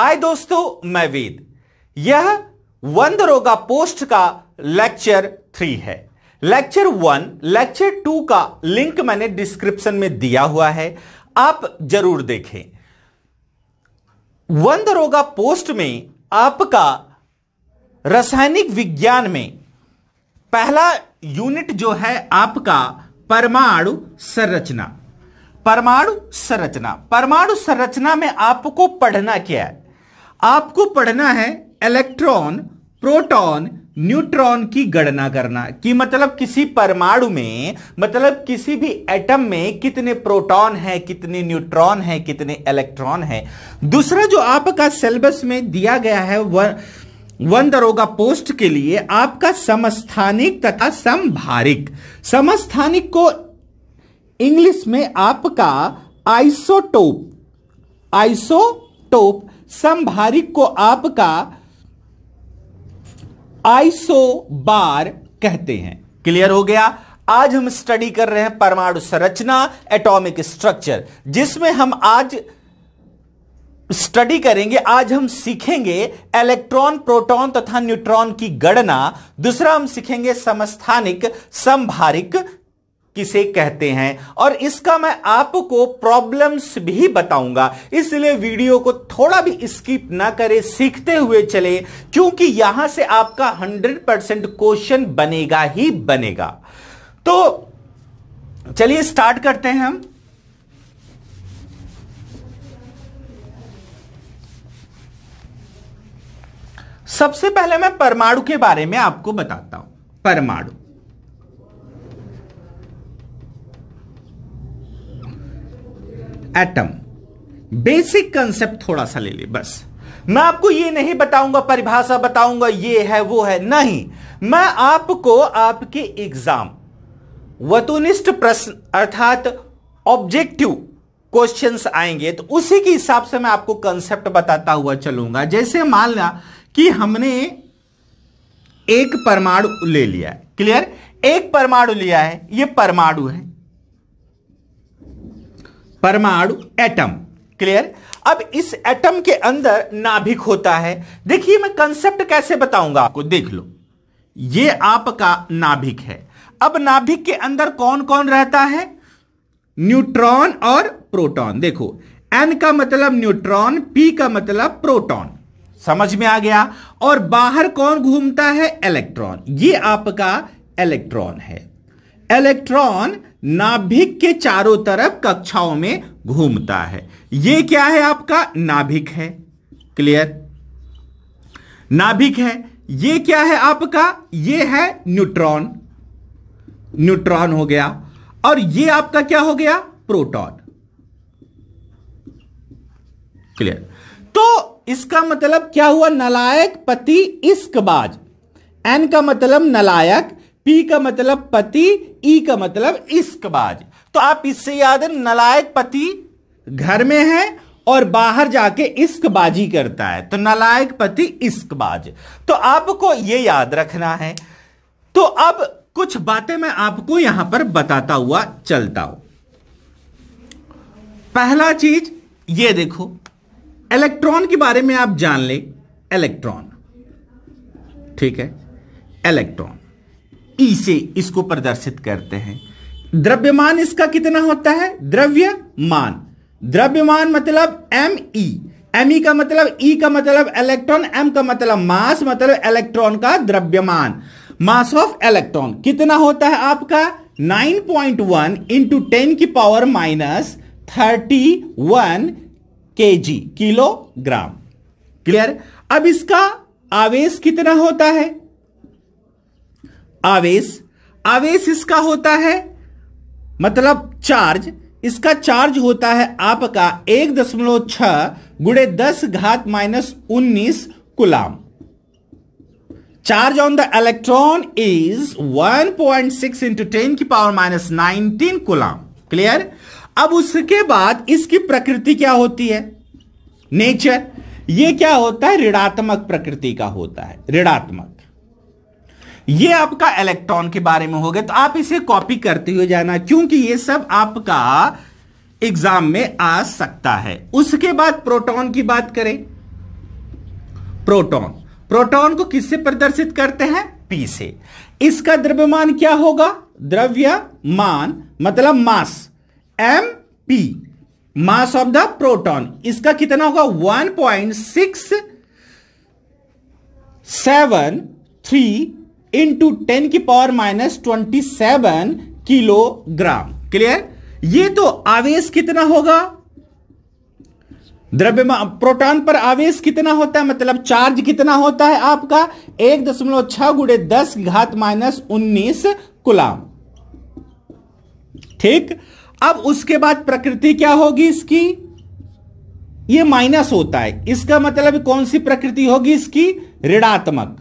हाय दोस्तों मैं वेद यह वंद रोगा पोस्ट का लेक्चर थ्री है लेक्चर वन लेक्चर टू का लिंक मैंने डिस्क्रिप्शन में दिया हुआ है आप जरूर देखें वंद रोगा पोस्ट में आपका रासायनिक विज्ञान में पहला यूनिट जो है आपका परमाणु संरचना परमाणु संरचना परमाणु संरचना में आपको पढ़ना क्या है आपको पढ़ना है इलेक्ट्रॉन प्रोटॉन न्यूट्रॉन की गणना करना कि मतलब किसी परमाणु में मतलब किसी भी एटम में कितने प्रोटॉन है कितने न्यूट्रॉन है कितने इलेक्ट्रॉन है दूसरा जो आपका सिलेबस में दिया गया है वह वन दरोगा पोस्ट के लिए आपका समस्थानिक तथा समभारिक समस्थानिक को इंग्लिश में आपका आइसोटोप आइसोटोप संभारिक को आपका आइसो बार कहते हैं क्लियर हो गया आज हम स्टडी कर रहे हैं परमाणु संरचना एटॉमिक स्ट्रक्चर जिसमें हम आज स्टडी करेंगे आज हम सीखेंगे इलेक्ट्रॉन प्रोटॉन तथा न्यूट्रॉन की गणना दूसरा हम सीखेंगे समस्थानिक संभारिक किसे कहते हैं और इसका मैं आपको प्रॉब्लम्स भी बताऊंगा इसलिए वीडियो को थोड़ा भी स्किप ना करें सीखते हुए चले क्योंकि यहां से आपका 100% क्वेश्चन बनेगा ही बनेगा तो चलिए स्टार्ट करते हैं हम सबसे पहले मैं परमाणु के बारे में आपको बताता हूं परमाणु एटम बेसिक कंसेप्ट थोड़ा सा ले ले बस मैं आपको ये नहीं बताऊंगा परिभाषा बताऊंगा ये है वो है नहीं मैं आपको आपके एग्जाम वतुनिष्ठ प्रश्न अर्थात ऑब्जेक्टिव क्वेश्चंस आएंगे तो उसी के हिसाब से मैं आपको कंसेप्ट बताता हुआ चलूंगा जैसे मान लिया कि हमने एक परमाणु ले लिया क्लियर एक परमाणु लिया है ये परमाणु है परमाणु एटम क्लियर अब इस एटम के अंदर नाभिक होता है देखिए मैं कंसेप्ट कैसे बताऊंगा आपको देख लो ये आपका नाभिक है अब नाभिक के अंदर कौन कौन रहता है न्यूट्रॉन और प्रोटॉन देखो एन का मतलब न्यूट्रॉन पी का मतलब प्रोटॉन समझ में आ गया और बाहर कौन घूमता है इलेक्ट्रॉन ये आपका इलेक्ट्रॉन है इलेक्ट्रॉन नाभिक के चारों तरफ कक्षाओं में घूमता है यह क्या है आपका नाभिक है क्लियर नाभिक है यह क्या है आपका यह है न्यूट्रॉन न्यूट्रॉन हो गया और यह आपका क्या हो गया प्रोटॉन क्लियर तो इसका मतलब क्या हुआ नलायक पति इश्कबाज एन का मतलब नलायक पी का मतलब पति ई का मतलब इश्कबाज तो आप इससे याद है नलायक पति घर में है और बाहर जाके इश्कबाजी करता है तो नलायक पति इश्कबाज तो आपको यह याद रखना है तो अब कुछ बातें मैं आपको यहां पर बताता हुआ चलता हूं पहला चीज ये देखो इलेक्ट्रॉन के बारे में आप जान ले इलेक्ट्रॉन ठीक है इलेक्ट्रॉन ई से इसको प्रदर्शित करते हैं द्रव्यमान इसका कितना होता है द्रव्यमान द्रव्यमान मतलब एम ई एम ई का मतलब ई e का मतलब इलेक्ट्रॉन एम का मतलब मास मतलब इलेक्ट्रॉन का द्रव्यमान मास ऑफ इलेक्ट्रॉन कितना होता है आपका 9.1 पॉइंट वन इंटू टेन की पावर माइनस थर्टी वन के जी किलोग्राम क्लियर अब इसका आवेश कितना होता है आवेश आवेश इसका होता है मतलब चार्ज इसका चार्ज होता है आपका एक दशमलव छह गुड़े दस घात माइनस उन्नीस coulomb charge on the electron is 1.6 point six into ten की power minus nineteen coulomb clear अब उसके बाद इसकी प्रकृति क्या होती है नेचर ये क्या होता है ऋणात्मक प्रकृति का होता है ऋणात्मक ये आपका इलेक्ट्रॉन के बारे में हो गया तो आप इसे कॉपी करते हुए जाना क्योंकि ये सब आपका एग्जाम में आ सकता है उसके बाद प्रोटॉन की बात करें प्रोटॉन प्रोटॉन को किससे प्रदर्शित करते हैं पी से इसका द्रव्यमान क्या होगा द्रव्यमान मतलब mass M P mass of the proton इसका कितना होगा 1.6 सेवन थ्री इंटू टेन की power minus twenty seven kilogram clear ये तो आवेश कितना होगा द्रव्य प्रोटॉन पर आवेश कितना होता है मतलब चार्ज कितना होता है आपका एक दशमलव छह गुड़े दस घात माइनस उन्नीस कुलाम ठीक अब उसके बाद प्रकृति क्या होगी इसकी ये माइनस होता है इसका मतलब कौन सी प्रकृति होगी इसकी ऋणात्मक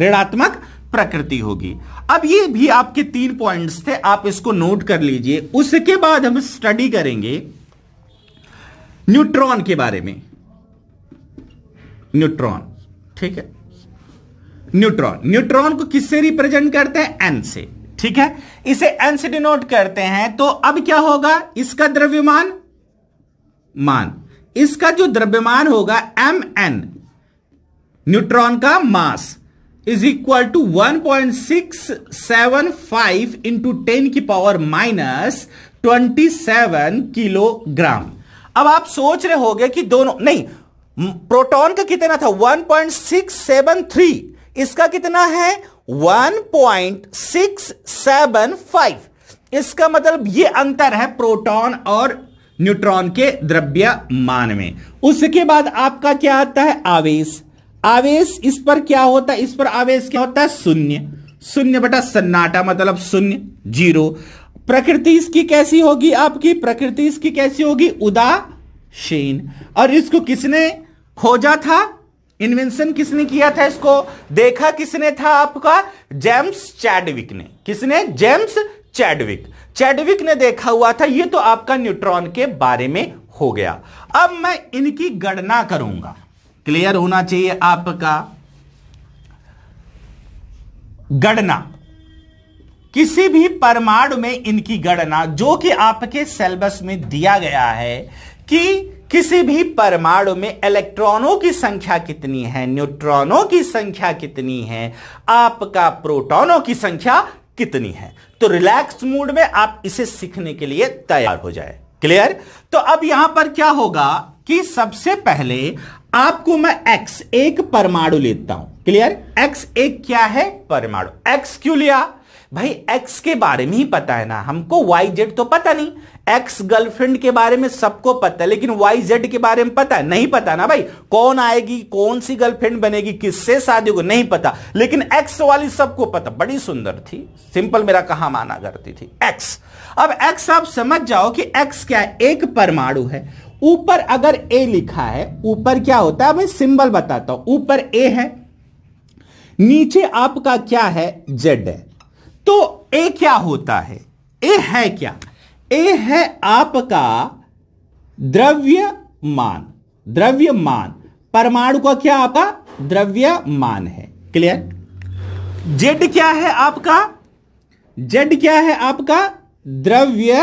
ऋणात्मक प्रकृति होगी अब ये भी आपके तीन पॉइंट्स थे आप इसको नोट कर लीजिए उसके बाद हम स्टडी करेंगे न्यूट्रॉन के बारे में न्यूट्रॉन ठीक है न्यूट्रॉन न्यूट्रॉन को किससे रिप्रेजेंट करते हैं एन से ठीक है इसे एन से डिनोट करते हैं तो अब क्या होगा इसका द्रव्यमान मान इसका जो द्रव्यमान होगा एम एन न्यूट्रॉन का mass is equal to 1.675 into ten की पावर माइनस सेवन किलोग्राम अब आप सोच रहे होंगे कि दोनों नहीं प्रोटॉन का कितना था 1.673 इसका कितना है 1.675 इसका मतलब ये अंतर है प्रोटॉन और न्यूट्रॉन के द्रव्यमान में उसके बाद आपका क्या आता है आवेश आवेश इस पर क्या होता है इस पर आवेश क्या होता है शून्य शून्य बटा सन्नाटा मतलब शून्य जीरो प्रकृति इसकी कैसी होगी आपकी प्रकृति इसकी कैसी होगी उदासीन और इसको किसने खोजा था इन्वेंशन किसने किया था इसको देखा किसने था आपका जेम्स चैडविक ने किसने जेम्स चैडविक चैडविक ने देखा हुआ था ये तो आपका न्यूट्रॉन के बारे में हो गया अब मैं इनकी गणना करूंगा क्लियर होना चाहिए आपका गणना किसी भी परमाणु में इनकी गणना जो कि आपके सेलेबस में दिया गया है कि किसी भी परमाणु में इलेक्ट्रॉनों की संख्या कितनी है न्यूट्रॉनों की संख्या कितनी है आपका प्रोटॉनों की संख्या कितनी है तो रिलैक्स मूड में आप इसे सीखने के लिए तैयार हो जाए क्लियर तो अब यहां पर क्या होगा कि सबसे पहले आपको मैं एक्स एक परमाणु लेता हूं क्लियर एक्स एक क्या है परमाणु x क्यों लिया भाई x के बारे में ही पता है ना हमको y z तो पता नहीं x गर्लफ्रेंड के बारे में सबको पता है लेकिन वाई जेड के बारे में पता है नहीं पता ना भाई कौन आएगी कौन सी गर्लफ्रेंड बनेगी किससे शादी को नहीं पता लेकिन एक्स वाली सबको पता बड़ी सुंदर थी सिंपल मेरा कहा माना करती थी एक्स अब एक्स आप समझ जाओ कि एक्स क्या एक परमाणु है ऊपर अगर ए लिखा है ऊपर क्या होता है मैं सिंबल बताता हूं ऊपर ए है नीचे आपका क्या है जेड है तो ए क्या होता है ए है क्या ए है आपका द्रव्य मान द्रव्य मान परमाणु का क्या आपका द्रव्य मान है क्लियर जेड क्या है आपका जेड क्या है आपका द्रव्य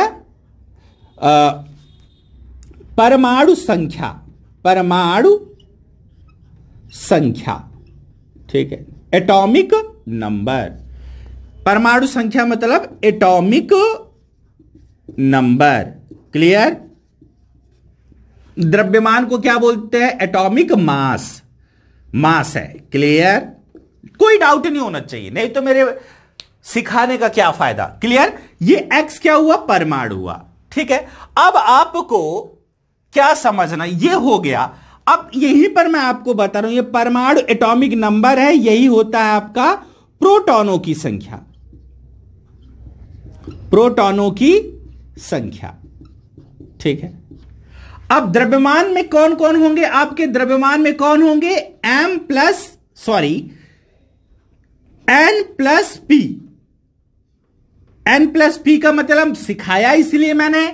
परमाणु संख्या परमाणु संख्या ठीक है एटॉमिक नंबर परमाणु संख्या मतलब एटॉमिक नंबर क्लियर द्रव्यमान को क्या बोलते हैं एटॉमिक मास मास है क्लियर कोई डाउट नहीं होना चाहिए नहीं तो मेरे सिखाने का क्या फायदा क्लियर ये एक्स क्या हुआ परमाणु हुआ ठीक है अब आपको क्या समझना ये हो गया अब यहीं पर मैं आपको बता रहा हूं ये परमाणु एटॉमिक नंबर है यही होता है आपका प्रोटॉनों की संख्या प्रोटॉनों की संख्या ठीक है अब द्रव्यमान में कौन कौन होंगे आपके द्रव्यमान में कौन होंगे M plus sorry N plus P N plus P का मतलब सिखाया इसलिए मैंने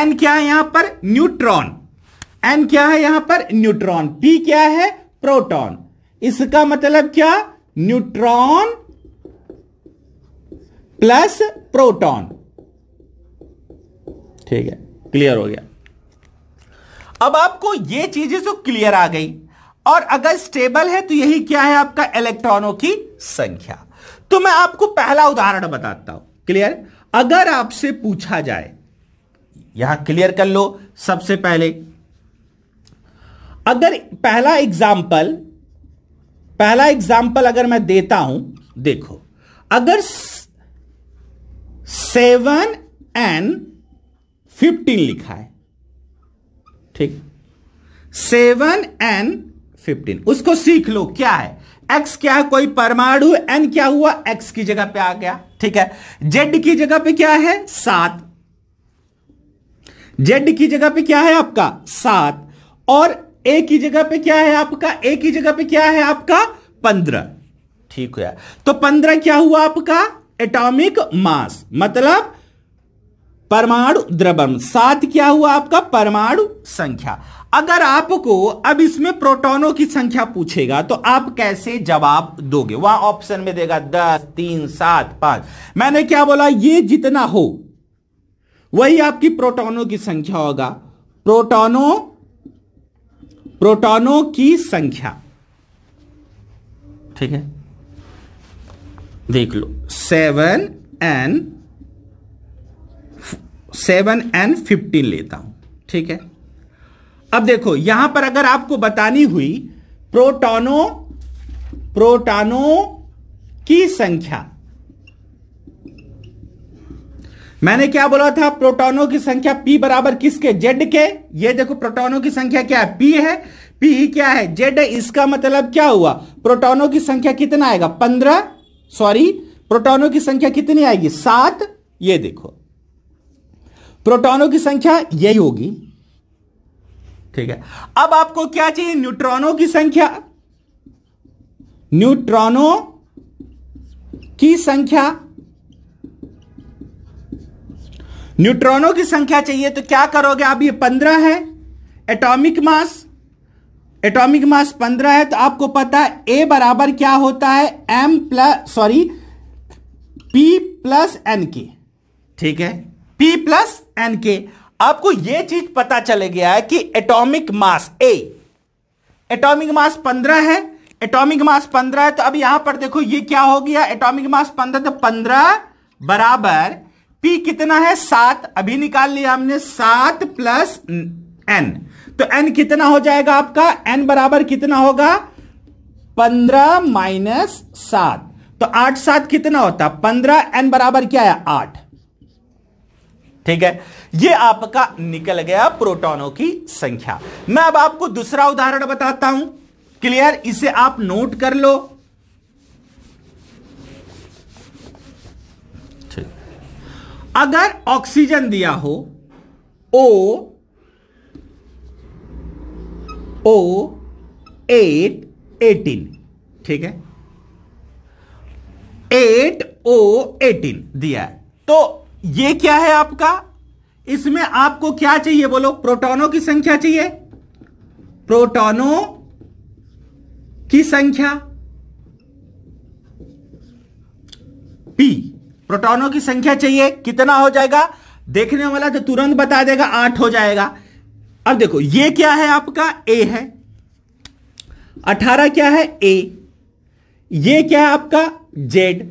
एन क्या है यहां पर न्यूट्रॉन एन क्या है यहां पर न्यूट्रॉन पी क्या है प्रोटॉन इसका मतलब क्या न्यूट्रॉन प्लस प्रोटॉन ठीक है क्लियर हो गया अब आपको ये चीजें तो क्लियर आ गई और अगर स्टेबल है तो यही क्या है आपका इलेक्ट्रॉनों की संख्या तो मैं आपको पहला उदाहरण बताता हूं क्लियर अगर आपसे पूछा जाए यहां क्लियर कर लो सबसे पहले अगर पहला एग्जाम्पल पहला एग्जाम्पल अगर मैं देता हूं देखो अगर सेवन एन फिफ्टीन लिखा है ठीक सेवन एन फिफ्टीन उसको सीख लो क्या है एक्स क्या है कोई परमाणु एन क्या हुआ एक्स की जगह पे आ गया ठीक है जेड की जगह पे क्या है सात जेड की जगह पे क्या है आपका सात और एक ही जगह पे क्या है आपका एक ही जगह पे क्या है आपका पंद्रह ठीक है तो पंद्रह क्या हुआ आपका एटॉमिक मास मतलब परमाणु द्रव्यम सात क्या हुआ आपका परमाणु संख्या अगर आपको अब इसमें प्रोटॉनों की संख्या पूछेगा तो आप कैसे जवाब दोगे वहां ऑप्शन में देगा दस तीन सात पांच मैंने क्या बोला ये जितना हो वही आपकी प्रोटॉनों की संख्या होगा प्रोटॉनों प्रोटॉनों की संख्या ठीक है देख लो seven N seven N fifteen लेता हूं ठीक है अब देखो यहां पर अगर आपको बतानी हुई प्रोटॉनों प्रोटॉनों की संख्या मैंने क्या बोला था प्रोटॉनों की संख्या पी बराबर किसके जेड के ये देखो प्रोटॉनों की संख्या क्या है पी है पी ही क्या है जेड है इसका मतलब क्या हुआ प्रोटॉनों की संख्या कितना आएगा पंद्रह सॉरी प्रोटॉनों की संख्या कितनी आएगी सात ये देखो प्रोटॉनों की संख्या यही होगी ठीक है अब आपको क्या चाहिए न्यूट्रॉनों की संख्या न्यूट्रॉनों की संख्या न्यूट्रॉनों की संख्या चाहिए तो क्या करोगे आप ये पंद्रह है एटॉमिक मास एटॉमिक मास पंद्रह है तो आपको पता है ए बराबर क्या होता है M plus sorry P plus N के ठीक है पी प्लस एन के आपको यह चीज पता चले गया है कि एटॉमिक मास ए एटॉमिक मास पंद्रह है एटॉमिक मास पंद्रह है तो अब यहां पर देखो ये क्या हो गया एटॉमिक मास पंद्रह तो पंद्रह बराबर पी कितना है सात अभी निकाल लिया हमने सात प्लस एन तो एन कितना हो जाएगा आपका एन बराबर कितना होगा पंद्रह माइनस सात तो आठ सात कितना होता पंद्रह एन बराबर क्या है आठ ठीक है ये आपका निकल गया प्रोटॉनों की संख्या मैं अब आपको दूसरा उदाहरण बताता हूं क्लियर इसे आप नोट कर लो अगर ऑक्सीजन दिया हो ओ ओ एट एटीन ठीक है एट ओ एटीन दिया है तो ये क्या है आपका इसमें आपको क्या चाहिए बोलो प्रोटॉनों की संख्या चाहिए प्रोटॉनों की संख्या पी प्रोटॉनों की संख्या चाहिए कितना हो जाएगा देखने वाला तो तुरंत बता देगा आठ हो जाएगा अब देखो ये क्या है आपका ए है अठारह क्या है ए ये क्या है आपका जेड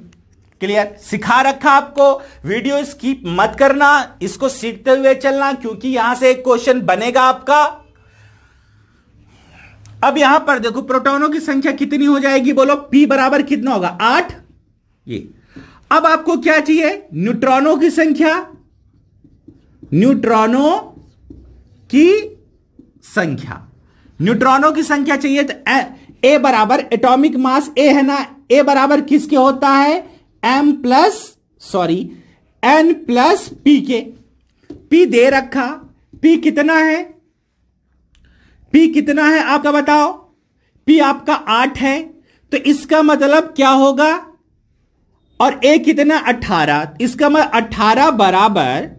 क्लियर सिखा रखा आपको वीडियो स्कीप मत करना इसको सीखते हुए चलना क्योंकि यहां से एक क्वेश्चन बनेगा आपका अब यहां पर देखो प्रोटॉनों की संख्या कितनी हो जाएगी बोलो पी बराबर कितना होगा आठ ये अब आपको क्या चाहिए न्यूट्रॉनों की संख्या न्यूट्रॉनों की संख्या न्यूट्रॉनों की संख्या चाहिए तो ए, ए बराबर एटॉमिक मास ए है ना ए बराबर किसके होता है M plus sorry N plus P के पी दे रखा पी कितना है पी कितना है आपका बताओ पी आपका आठ है तो इसका मतलब क्या होगा और ए कितना अट्ठारह इसका मैं अट्ठारह बराबर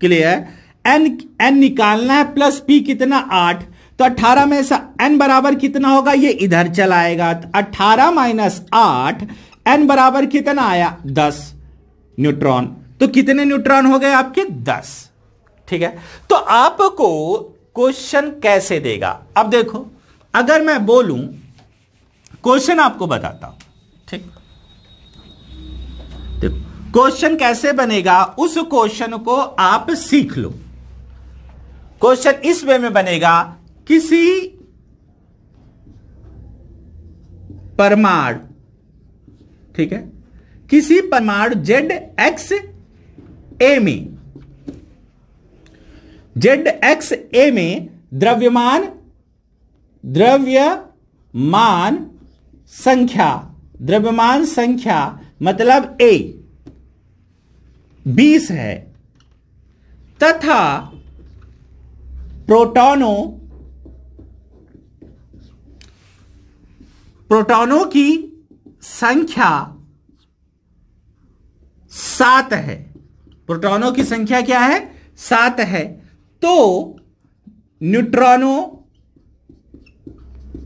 क्लियर एन एन निकालना है प्लस पी कितना आठ तो अट्ठारह में से एन बराबर कितना होगा ये इधर चला आएगा तो अट्ठारह माइनस आठ एन बराबर कितना आया दस न्यूट्रॉन तो कितने न्यूट्रॉन हो गए आपके दस ठीक है तो आपको क्वेश्चन कैसे देगा अब देखो अगर मैं बोलूं क्वेश्चन आपको बताता हूं क्वेश्चन कैसे बनेगा उस क्वेश्चन को आप सीख लो क्वेश्चन इस वे में बनेगा किसी परमाणु ठीक है किसी परमाणु जेड एक्स ए में जेड एक्स ए में द्रव्यमान द्रव्यमान संख्या द्रव्यमान संख्या मतलब ए बीस है तथा प्रोटॉनों प्रोटॉनों की संख्या सात है प्रोटॉनों की संख्या क्या है सात है तो न्यूट्रॉनों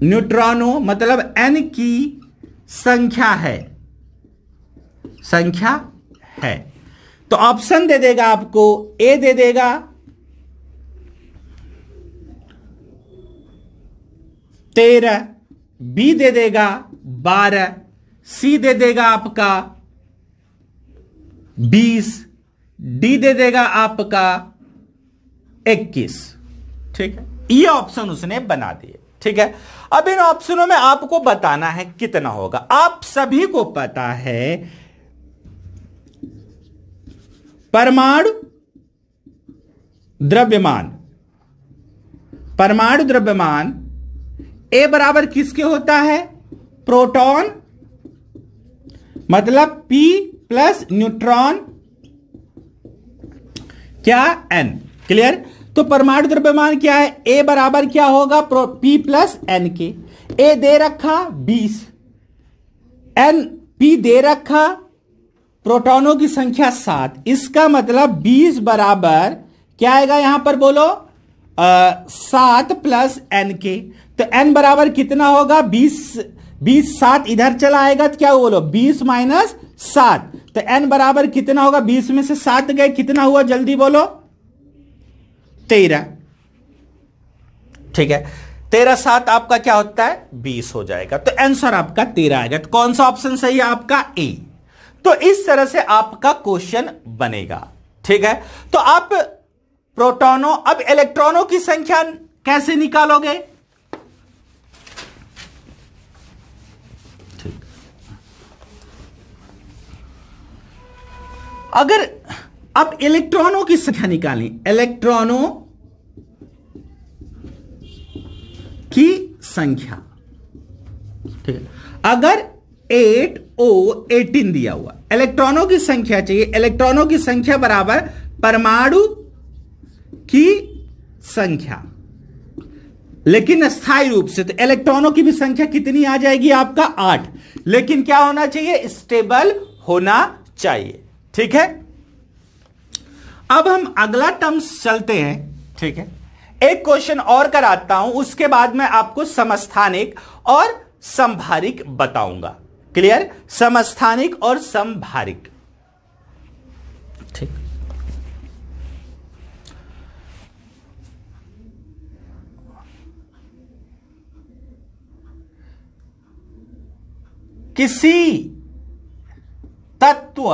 न्यूट्रॉनों मतलब एन की संख्या है संख्या है तो ऑप्शन दे देगा आपको ए दे देगा तेरह बी दे देगा बारह सी दे देगा आपका बीस डी दे देगा आपका इक्कीस ठीक है ये ऑप्शन उसने बना दिए ठीक है अब इन ऑप्शनों में आपको बताना है कितना होगा आप सभी को पता है परमाणु द्रव्यमान परमाणु द्रव्यमान ए बराबर किसके होता है प्रोटॉन मतलब पी प्लस न्यूट्रॉन क्या एन क्लियर तो परमाणु द्रव्यमान क्या है ए बराबर क्या होगा पी प्लस एन के ए दे रखा बीस एन पी दे रखा प्रोटॉनों की संख्या सात इसका मतलब बीस बराबर क्या आएगा यहां पर बोलो सात प्लस एन के तो एन बराबर कितना होगा बीस बीस सात इधर चला आएगा तो क्या बोलो बीस माइनस सात तो एन बराबर कितना होगा बीस में से सात गए कितना हुआ जल्दी बोलो तेरह ठीक है तेरह सात आपका क्या होता है बीस हो जाएगा तो आंसर आपका तेरह आएगा तो कौन सा ऑप्शन सही है आपका ए तो इस तरह से आपका क्वेश्चन बनेगा ठीक है तो आप प्रोटॉनों अब इलेक्ट्रॉनों की संख्या कैसे निकालोगे अगर आप इलेक्ट्रॉनों की संख्या निकाली इलेक्ट्रॉनों की संख्या ठीक है अगर एट ओ एटीन दिया हुआ इलेक्ट्रॉनों की संख्या चाहिए इलेक्ट्रॉनों की संख्या बराबर परमाणु की संख्या लेकिन स्थायी रूप से तो इलेक्ट्रॉनों की भी संख्या कितनी आ जाएगी आपका आठ लेकिन क्या होना चाहिए स्टेबल होना चाहिए ठीक है अब हम अगला टर्म्स चलते हैं ठीक है एक क्वेश्चन और कराता हूं उसके बाद मैं आपको समस्थानिक और संभारिक बताऊंगा क्लियर समस्थानिक और समभारिक ठीक किसी तत्व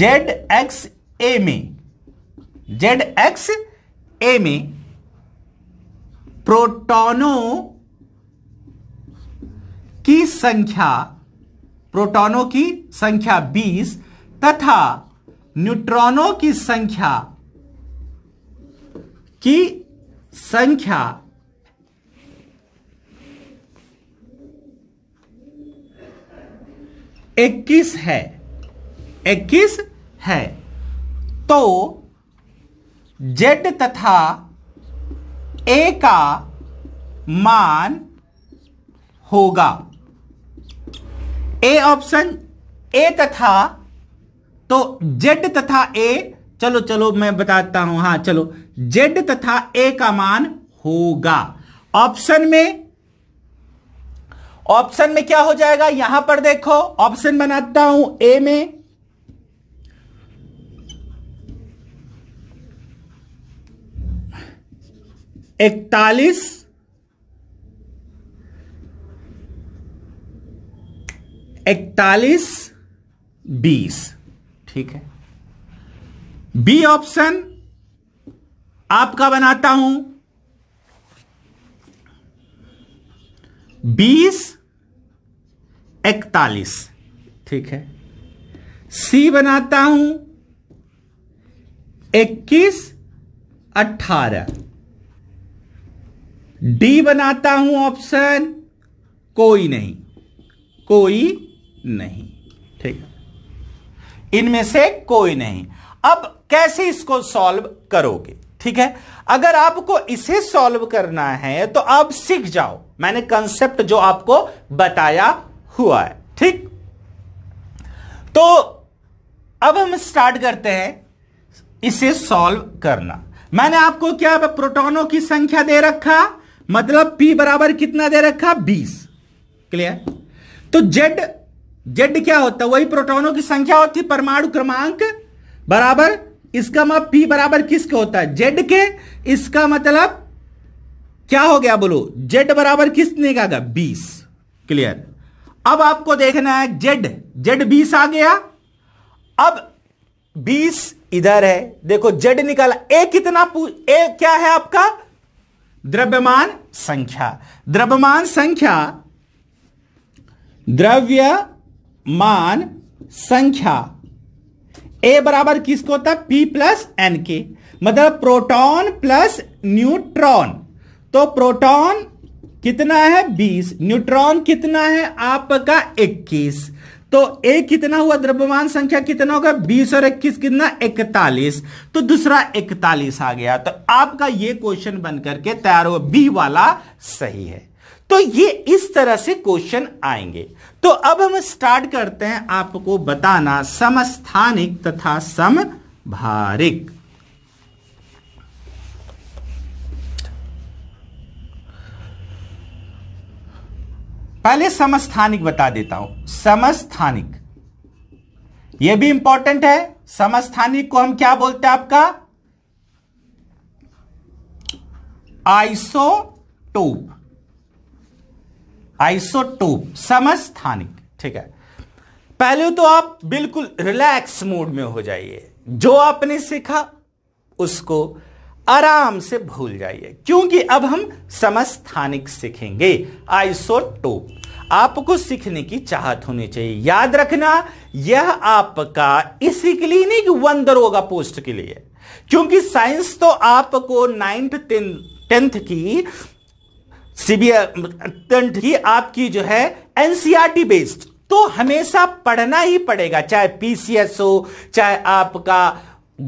जेड एक्स ए में जेड एक्स ए में प्रोटोनों की संख्या प्रोटॉनों की संख्या 20 तथा न्यूट्रॉनों की संख्या की संख्या इक्कीस है इक्कीस है तो जेड तथा ए का मान होगा ए ऑप्शन ए तथा तो जेड तथा ए चलो चलो मैं बताता हूं हां चलो जेड तथा ए का मान होगा ऑप्शन में ऑप्शन में क्या हो जाएगा यहां पर देखो ऑप्शन बनाता हूं ए में इकतालीस इकतालीस बीस ठीक है बी ऑप्शन आपका बनाता हूं बीस इकतालीस ठीक है सी बनाता हूं इक्कीस अट्ठारह डी बनाता हूं ऑप्शन कोई नहीं कोई नहीं ठीक इनमें से कोई नहीं अब कैसे इसको सॉल्व करोगे ठीक है अगर आपको इसे सॉल्व करना है तो आप सीख जाओ मैंने कंसेप्ट जो आपको बताया हुआ है ठीक तो अब हम स्टार्ट करते हैं इसे सॉल्व करना मैंने आपको क्या प्रोटॉनों की संख्या दे रखा मतलब P बराबर कितना दे रखा 20 क्लियर तो जेड जेड क्या होता है वही प्रोटॉनों की संख्या होती है परमाणु क्रमांक बराबर इसका माप मतलब पी बराबर किसके होता है जेड के इसका मतलब क्या हो गया बोलो जेड बराबर किसने का बीस क्लियर अब आपको देखना है जेड जेड बीस आ गया अब बीस इधर है देखो जेड निकाला ए कितना ए क्या है आपका द्रव्यमान संख्या द्रव्यमान संख्या द्रव्य मान संख्या ए बराबर किसको होता है पी प्लस एन के मतलब प्रोटॉन प्लस न्यूट्रॉन तो प्रोटॉन कितना है 20 न्यूट्रॉन कितना है आपका 21 तो ए कितना हुआ द्रव्यमान संख्या कितना होगा 20 और 21 कितना 41 तो दूसरा 41 आ गया तो आपका ये क्वेश्चन बनकर के तैयार हो बी वाला सही है तो ये इस तरह से क्वेश्चन आएंगे तो अब हम स्टार्ट करते हैं आपको बताना समस्थानिक तथा समभारिक पहले समस्थानिक बता देता हूं समस्थानिक यह भी इंपॉर्टेंट है समस्थानिक को हम क्या बोलते हैं आपका आइसोटोप आइसोटोप समस्थानिक ठीक है पहले तो आप बिल्कुल रिलैक्स मूड में हो जाइए जो आपने सीखा उसको आराम से भूल जाइए क्योंकि अब हम समस्थानिक सीखेंगे आइसोटोप आपको सीखने की चाहत होनी चाहिए याद रखना यह आपका इसी के लिए नहीं कि वंदर होगा पोस्ट के लिए क्योंकि साइंस तो आपको नाइन्थ टेंथ की अत्यंत ही आपकी जो है एनसीआरटी बेस्ड तो हमेशा पढ़ना ही पड़ेगा चाहे पीसीएस हो चाहे आपका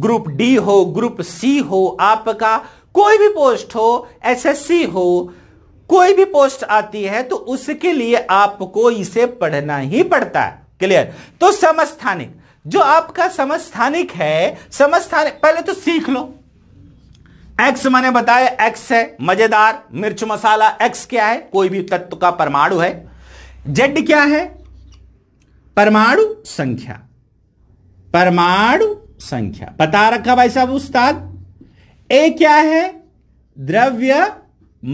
ग्रुप डी हो ग्रुप सी हो आपका कोई भी पोस्ट हो एसएससी हो कोई भी पोस्ट आती है तो उसके लिए आपको इसे पढ़ना ही पड़ता है क्लियर तो समस्थानिक जो आपका समस्थानिक है समस्थानिक पहले तो सीख लो एक्स मैंने बताया एक्स है मजेदार मिर्च मसाला एक्स क्या है कोई भी तत्व का परमाणु है जेड क्या है परमाणु संख्या परमाणु संख्या पता रखा भाई साहब उस्ताद ए क्या है द्रव्य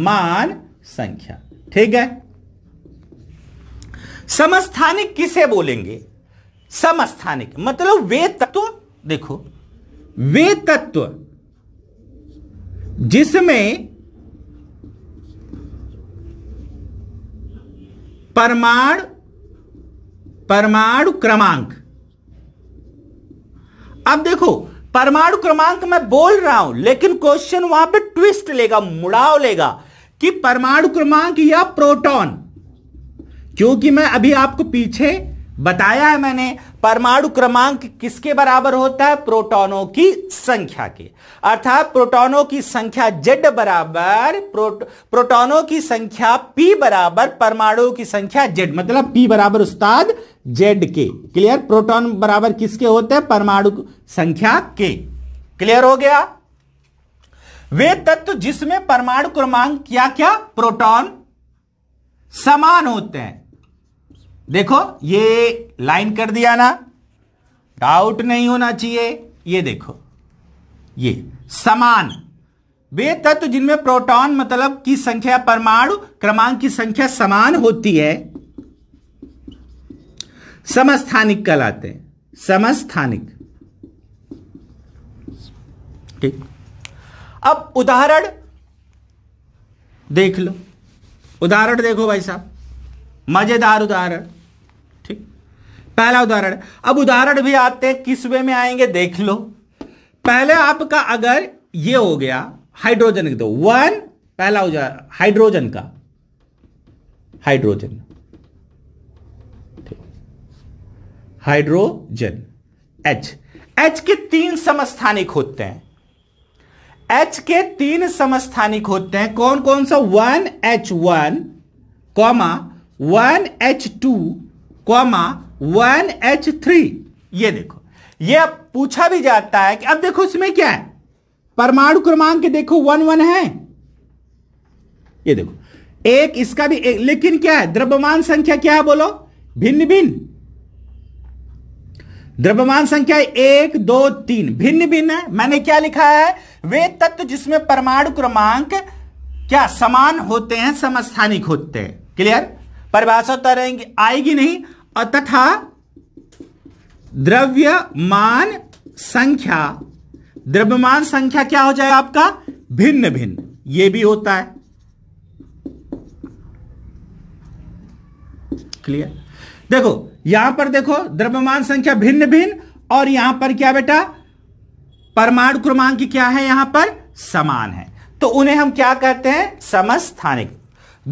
मान संख्या ठीक है समस्थानिक किसे बोलेंगे समस्थानिक मतलब वे तत्व देखो वे तत्व जिसमें परमाणु परमाणु क्रमांक अब देखो परमाणु क्रमांक मैं बोल रहा हूं लेकिन क्वेश्चन वहां पे ट्विस्ट लेगा मुड़ाव लेगा कि परमाणु क्रमांक या प्रोटॉन क्योंकि मैं अभी आपको पीछे बताया है मैंने परमाणु क्रमांक किसके बराबर होता है प्रोटॉनों की संख्या के अर्थात प्रोटॉनों की संख्या जेड बराबर प्रोट, प्रोटॉनों की संख्या पी बराबर परमाणुओं की संख्या जेड मतलब पी बराबर उस्ताद जेड के क्लियर प्रोटॉन बराबर किसके होते हैं परमाणु संख्या के क्लियर हो गया वे तत्व जिसमें परमाणु क्रमांक क्या क्या प्रोटॉन समान होते हैं देखो ये लाइन कर दिया ना डाउट नहीं होना चाहिए ये देखो ये समान वे तत्व जिनमें प्रोटॉन मतलब की संख्या परमाणु क्रमांक की संख्या समान होती है समस्थानिक कहलाते हैं समस्थानिक ठीक अब उदाहरण देख लो उदाहरण देखो भाई साहब मजेदार उदाहरण पहला उदाहरण अब उदाहरण भी आते हैं किस वे में आएंगे देख लो पहले आपका अगर ये हो गया हाइड्रोजन दो वन पहला उदाहरण हाइड्रोजन का हाइड्रोजन हाइड्रोजन एच एच के तीन समस्थानिक होते हैं एच के तीन समस्थानिक होते हैं कौन कौन सा one H one comma one H two comma one H three ये देखो ये अब पूछा भी जाता है कि अब देखो इसमें क्या है परमाणु क्रमांक देखो वन वन है ये देखो एक इसका भी एक लेकिन क्या है द्रव्यमान संख्या क्या है बोलो भिन्न भिन्न द्रव्यमान संख्या एक दो तीन भिन्न भिन्न है मैंने क्या लिखा है वे तत्व जिसमें परमाणु क्रमांक क्या समान होते हैं समस्थानिक होते हैं क्लियर परिभाषा तो रहेंगे आएगी नहीं तथा द्रव्यमान संख्या द्रव्यमान संख्या क्या हो जाएगा आपका भिन्न भिन्न ये भी होता है क्लियर देखो यहां पर देखो द्रव्यमान संख्या भिन्न भिन्न और यहां पर क्या बेटा परमाणु क्रमांक क्या है यहां पर समान है तो उन्हें हम क्या कहते हैं समस्थानिक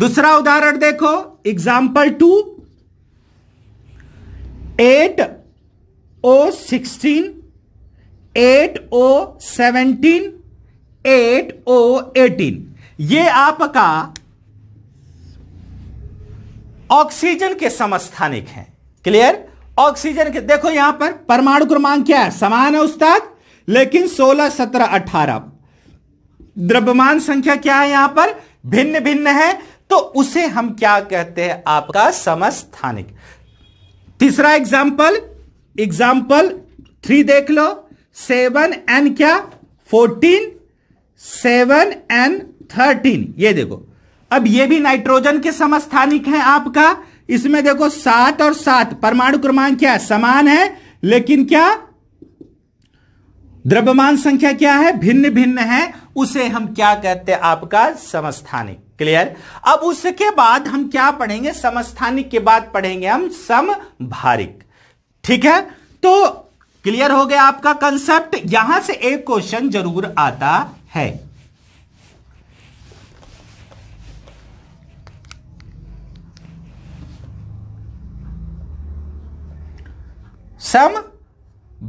दूसरा उदाहरण देखो example two eight O sixteen eight O seventeen eight O eighteen ये आपका ऑक्सीजन के समस्थानिक हैं क्लियर ऑक्सीजन के देखो यहां पर परमाणु क्रमांक क्या है समान है उस्ताद लेकिन 16 17 18 द्रव्यमान संख्या क्या है यहां पर भिन्न भिन्न है तो उसे हम क्या कहते हैं आपका समस्थानिक तीसरा एग्जाम्पल एग्जाम्पल थ्री देख लो सेवन एन क्या फोर्टीन सेवन एन थर्टीन ये देखो अब ये भी नाइट्रोजन के समस्थानिक है आपका इसमें देखो सात और सात परमाणु क्रमांक क्या है समान है लेकिन क्या द्रव्यमान संख्या क्या है भिन्न भिन्न है उसे हम क्या कहते हैं आपका समस्थानिक क्लियर अब उसके बाद हम क्या पढ़ेंगे समस्थानिक के बाद पढ़ेंगे हम समभारिक ठीक है तो क्लियर हो गया आपका कंसेप्ट यहां से एक क्वेश्चन जरूर आता है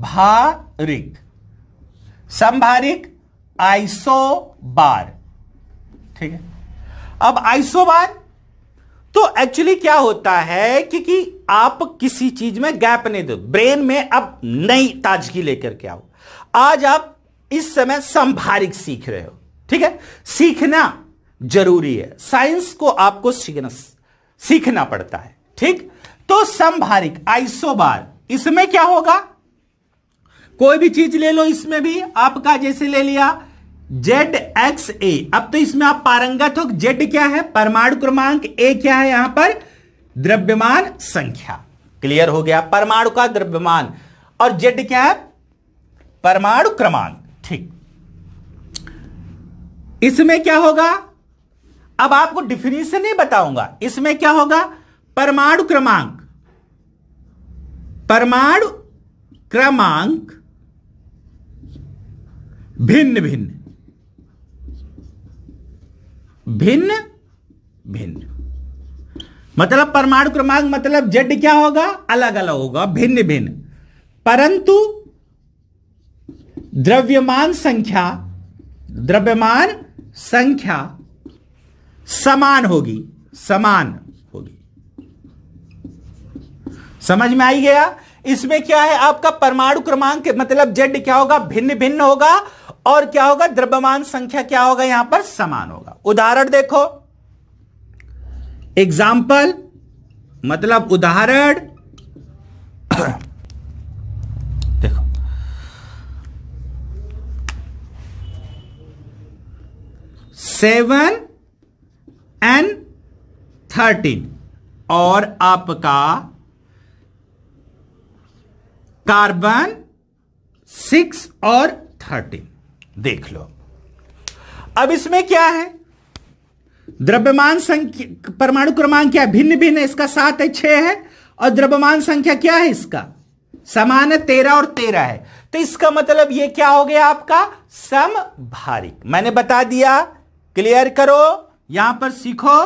भारिक संभारिक आइसोबार ठीक है अब आइसोबार तो एक्चुअली क्या होता है कि, कि आप किसी चीज में गैप नहीं दो ब्रेन में अब नई ताजगी लेकर के आओ आज आप इस समय संभारिक सीख रहे हो ठीक है सीखना जरूरी है साइंस को आपको सीखना सीखना पड़ता है ठीक तो संभारिक आइसोबार इसमें क्या होगा कोई भी चीज ले लो इसमें भी आपका जैसे ले लिया जेड एक्स ए अब तो इसमें आप पारंगत हो जेड क्या है परमाणु क्रमांक ए क्या है यहां पर द्रव्यमान संख्या क्लियर हो गया परमाणु का द्रव्यमान और जेड क्या है परमाणु क्रमांक ठीक इसमें क्या होगा अब आपको डिफिनेशन नहीं बताऊंगा इसमें क्या होगा परमाणु क्रमांक परमाणु क्रमांक भिन्न भिन्न भिन्न भिन्न मतलब परमाणु क्रमांक मतलब जेड क्या होगा अलग अलग होगा भिन्न भिन्न परंतु द्रव्यमान संख्या द्रव्यमान संख्या समान होगी समान होगी समझ में आई गया इसमें क्या है आपका परमाणु क्रमांक मतलब जेड क्या होगा भिन्न भिन्न होगा और क्या होगा द्रव्यमान संख्या क्या होगा यहां पर समान होगा उदाहरण देखो एग्जाम्पल मतलब उदाहरण देखो सेवन एंड थर्टीन और आपका कार्बन सिक्स और थर्टीन देख लो अब इसमें क्या है द्रव्यमान संख्या परमाणु क्रमांक क्या भिन्न भिन्न इसका सात है छह है और द्रव्यमान संख्या क्या है इसका समान है तेरह और तेरह है तो इसका मतलब ये क्या हो गया आपका समभारिक मैंने बता दिया क्लियर करो यहां पर सीखो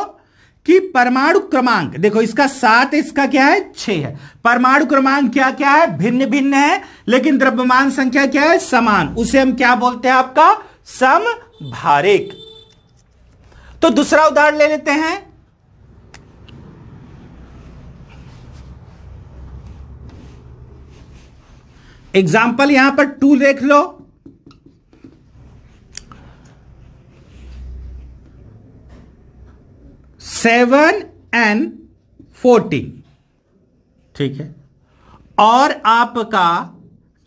कि परमाणु क्रमांक देखो इसका सात इसका क्या है छ है परमाणु क्रमांक क्या क्या है भिन्न भिन्न है लेकिन द्रव्यमान संख्या क्या है समान उसे हम क्या बोलते हैं आपका समभारिक तो दूसरा उदाहरण ले लेते हैं एग्जाम्पल यहां पर टू देख लो सेवन एंड फोर्टीन ठीक है और आपका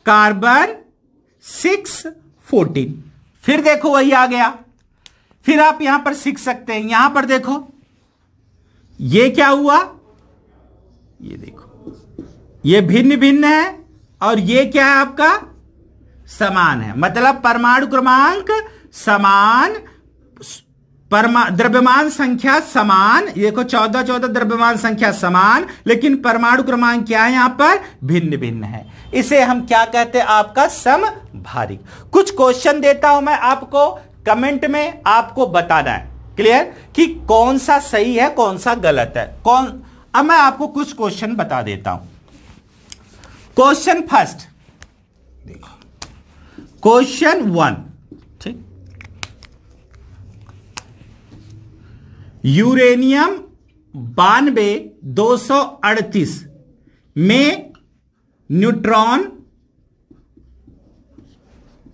कार्बन सिक्स फोर्टीन फिर देखो वही आ गया फिर आप यहां पर सीख सकते हैं यहां पर देखो ये क्या हुआ ये देखो ये भिन्न भिन्न है और ये क्या है आपका समान है मतलब परमाणु क्रमांक समान परमा द्रव्यमान संख्या समान देखो चौदह चौदह द्रव्यमान संख्या समान लेकिन परमाणु क्रमांक क्या है यहां पर भिन्न भिन्न है इसे हम क्या कहते हैं आपका समभारिक कुछ क्वेश्चन देता हूं मैं आपको कमेंट में आपको बताना है क्लियर कि कौन सा सही है कौन सा गलत है कौन अब मैं आपको कुछ क्वेश्चन बता देता हूं क्वेश्चन फर्स्ट देखो क्वेश्चन वन यूरेनियम बानवे दो सौ अड़तीस में न्यूट्रॉन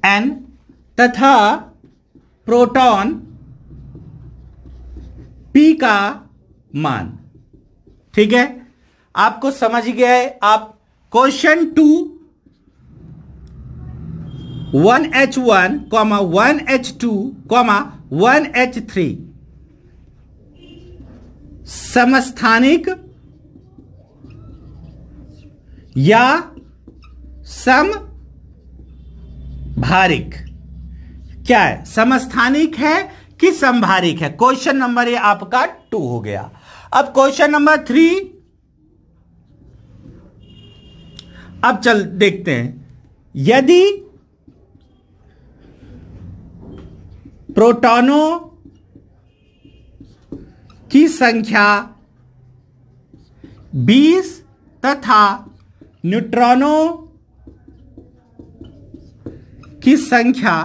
एन तथा प्रोटॉन पी का मान ठीक है आपको समझ गया है आप question two one H one comma one H two comma one H three समस्थानिक या सम भारिक क्या है समस्थानिक है कि संभारिक है क्वेश्चन नंबर ये आपका टू हो गया अब क्वेश्चन नंबर थ्री अब चल देखते हैं यदि प्रोटॉनों की संख्या 20 तथा न्यूट्रॉनों की संख्या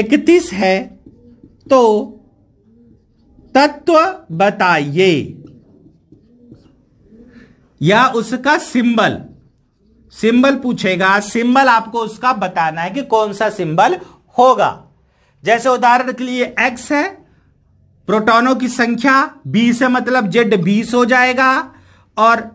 31 है तो तत्व बताइए या उसका सिंबल सिंबल पूछेगा सिंबल आपको उसका बताना है कि कौन सा सिंबल होगा जैसे उदाहरण के लिए एक्स है प्रोटॉनों की संख्या बीस है मतलब जेड बीस हो जाएगा और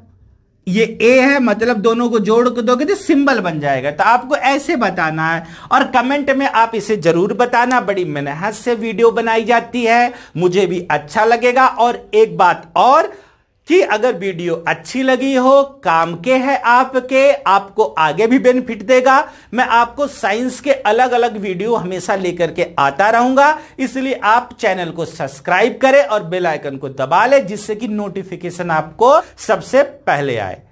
ये ए है मतलब दोनों को जोड़ के दोगे तो सिंबल बन जाएगा तो आपको ऐसे बताना है और कमेंट में आप इसे जरूर बताना बड़ी मेहनत से वीडियो बनाई जाती है मुझे भी अच्छा लगेगा और एक बात और कि अगर वीडियो अच्छी लगी हो काम के है आपके आपको आगे भी बेनिफिट देगा मैं आपको साइंस के अलग अलग वीडियो हमेशा लेकर के आता रहूंगा इसलिए आप चैनल को सब्सक्राइब करें और बेल आइकन को दबा लें जिससे कि नोटिफिकेशन आपको सबसे पहले आए